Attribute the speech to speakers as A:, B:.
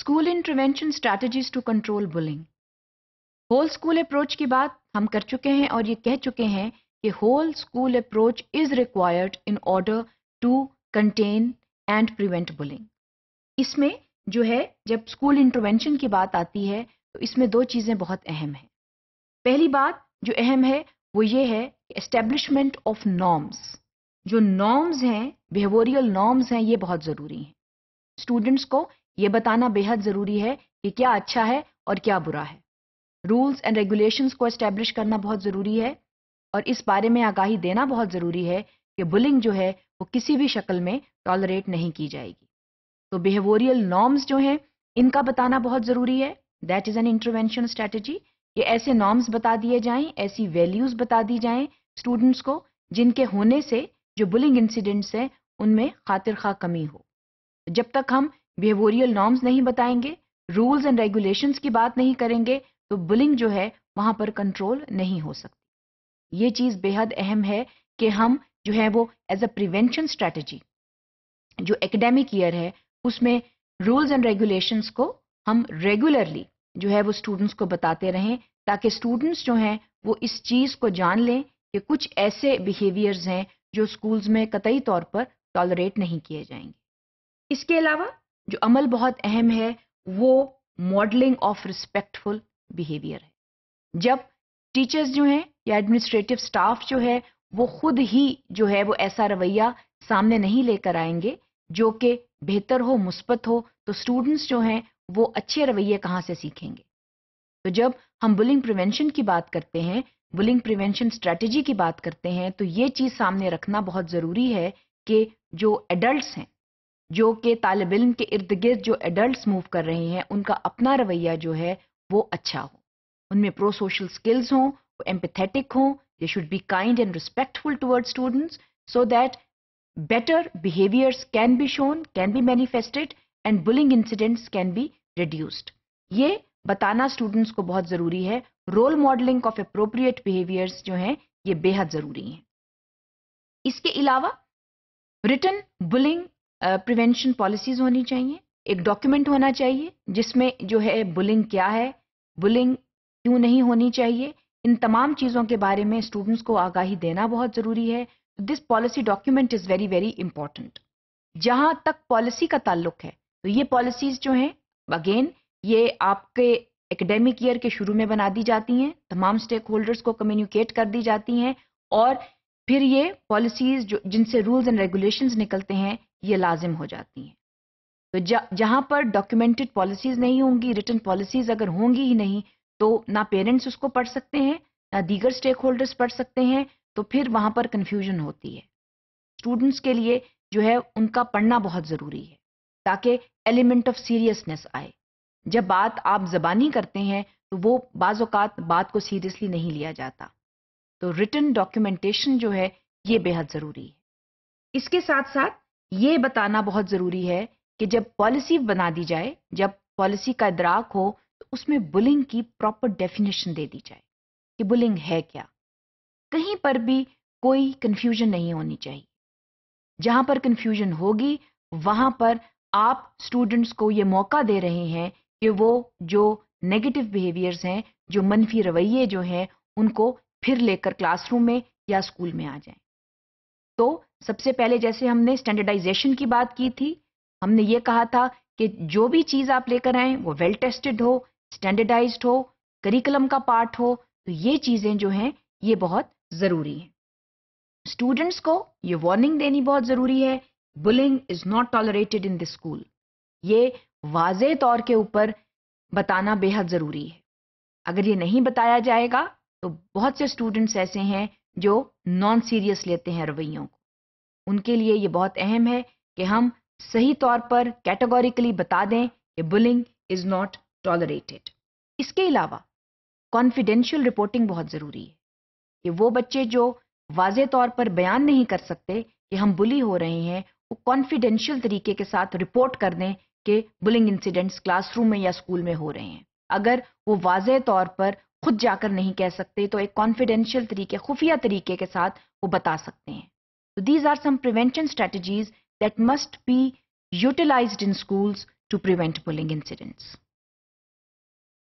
A: School intervention strategies to control bullying whole school approach की बात हम कर चुके हैं और ये कह चुके हैं कि whole school approach is required in order to contain and prevent bullying इसमें जो है जब स्कूल इंटरवेंशन की बात आती है तो इसमें दो चीज़ें बहुत अहम हैं पहली बात जो अहम है वो ये है एस्टेब्लिशमेंट ऑफ नॉर्म्स जो नॉर्म्स हैं बिहेवियरल नॉर्म्स हैं ये बहुत ज़रूरी हैं स्टूडेंट्स को ये बताना बेहद ज़रूरी है कि क्या अच्छा है और क्या बुरा है रूल्स एंड रेगुलेशंस को इस्टेब्लिश करना बहुत ज़रूरी है और इस बारे में आगाही देना बहुत ज़रूरी है कि बुलिंग जो है वो किसी भी शक्ल में टॉलरेट नहीं की जाएगी तो बिहेवोरियल नॉर्म्स जो हैं इनका बताना बहुत ज़रूरी है that is an intervention strategy ये ऐसे नॉर्म्स बता दिए जाएं ऐसी वैल्यूज़ बता दी जाएं स्टूडेंट्स को जिनके होने से जो बुलिंग इंसिडेंट्स हैं उनमें खातिर खा कमी हो जब तक हम बिहेवोरियल नॉर्म्स नहीं बताएंगे रूल्स एंड रेगुलेशंस की बात नहीं करेंगे तो बुलिंग जो है वहां पर कंट्रोल नहीं हो सकती ये चीज बेहद अहम है कि हम जो है वो एज अ प्रिवेंशन स्ट्रेटजी जो एकेडमिक ईयर है उसमें रूल्स एंड रेगुलेशंस को हम रेगुलरली जो है वो स्टूडेंट्स को बताते रहें ताकि स्टूडेंट्स जो हैं वो इस चीज़ को जान लें कि कुछ ऐसे बिहेवियर्स हैं जो स्कूल्स में कतई तौर पर टॉलरेट नहीं किए जाएंगे इसके अलावा जो अमल बहुत अहम है वो मॉडलिंग ऑफ रिस्पेक्टफुल बिहेवियर है जब टीचर्स जो हैं या एडमिनिस्ट्रेटिव स्टाफ जो है वो खुद ही जो है वो ऐसा रवैया सामने नहीं लेकर आएंगे जो कि बेहतर हो मुस्बत हो तो स्टूडेंट्स जो हैं वो अच्छे रवैये कहाँ से सीखेंगे तो जब हम बुलिंग प्रिवेंशन की बात करते हैं बुलिंग प्रिवेंशन स्ट्रेटजी की बात करते हैं तो ये चीज़ सामने रखना बहुत ज़रूरी है कि जो एडल्ट हैं जो कि तालब इम के इर्द गिर्द जो एडल्ट मूव कर रहे हैं उनका अपना रवैया जो है वो अच्छा हो उनमें प्रो सोशल स्किल्स हों वो एम्पथेटिक हों they should be kind and respectful toward students so that better behaviours can be shown can be manifested and bullying incidents can be reduced ये बताना स्टूडेंट्स को बहुत ज़रूरी है role modelling of appropriate behaviours जो हैं ये बेहद ज़रूरी हैं इसके अलावा रिटर्न बुलिंग प्रिवेंशन पॉलिसीज होनी चाहिए एक डॉक्यूमेंट होना चाहिए जिसमें जो है बुलिंग क्या है बुलिंग क्यों नहीं होनी चाहिए इन तमाम चीज़ों के बारे में स्टूडेंट्स को आगाही देना बहुत ज़रूरी है this policy document is very very important जहाँ तक पॉलिसी का ताल्लुक है तो ये पॉलिसीज़ जो हैं अगेन ये आपके एकेडमिक ईयर के शुरू में बना दी जाती हैं तमाम स्टेक होल्डर्स को कम्युनिकेट कर दी जाती हैं और फिर ये पॉलिसीज़ जो जिनसे रूल्स एंड रेगुलेशंस निकलते हैं ये लाजिम हो जाती हैं तो जहाँ जहां पर डॉक्यूमेंटेड पॉलिसीज नहीं होंगी रिटर्न पॉलिसीज अगर होंगी ही नहीं तो ना पेरेंट्स उसको पढ़ सकते हैं ना दीगर स्टेक होल्डर्स पढ़ सकते हैं तो फिर वहां पर कन्फ्यूजन होती है स्टूडेंट्स के लिए जो है उनका पढ़ना बहुत ज़रूरी है ताकि एलिमेंट ऑफ सीरियसनेस आए जब बात आप जबानी करते हैं तो वो बाज़ात बात को सीरियसली नहीं लिया जाता तो रिटर्न डॉक्यूमेंटेशन जो है ये बेहद ज़रूरी है इसके साथ साथ ये बताना बहुत ज़रूरी है कि जब पॉलिसी बना दी जाए जब पॉलिसी का इदराक हो तो उसमें बुलिंग की प्रॉपर डेफिनेशन दे दी जाए कि बुलिंग है क्या कहीं पर भी कोई कन्फ्यूजन नहीं होनी चाहिए जहां पर कन्फ्यूजन होगी वहां पर आप स्टूडेंट्स को ये मौका दे रहे हैं कि वो जो नेगेटिव बिहेवियर्स हैं जो मनफी रवैये जो हैं उनको फिर लेकर क्लासरूम में या स्कूल में आ जाएं तो सबसे पहले जैसे हमने स्टैंडर्डाइजेशन की बात की थी हमने ये कहा था कि जो भी चीज़ आप लेकर आएँ वो वेल टेस्टेड हो स्टैंडर्डाइज हो करिकुलम का पार्ट हो तो ये चीज़ें जो हैं ये बहुत ज़रूरी हैं स्टूडेंट्स को ये वार्निंग देनी बहुत ज़रूरी है bullying is not tolerated in the school ये वाज तौर के ऊपर बताना बेहद ज़रूरी है अगर ये नहीं बताया जाएगा तो बहुत से स्टूडेंट्स ऐसे हैं जो नॉन सीरियस लेते हैं रवैयों को उनके लिए ये बहुत अहम है कि हम सही तौर पर कैटेगोरिकली बता दें कि बुलिंग इज नॉट टॉलरेटेड इसके अलावा कॉन्फिडेंशियल रिपोर्टिंग बहुत ज़रूरी है कि वो बच्चे जो वाज तौर पर बयान नहीं कर सकते कि हम बुली हो रहे हैं वो कॉन्फिडेंशियल तरीके के साथ रिपोर्ट कर दें कि बुलिंग इंसिडेंट्स क्लासरूम में या स्कूल में हो रहे हैं अगर वो वाज तौर पर खुद जाकर नहीं कह सकते तो एक कॉन्फिडेंशियल तरीके खुफिया तरीके के साथ वो बता सकते हैं So these are some prevention strategies that must be utilized in schools to prevent bullying incidents.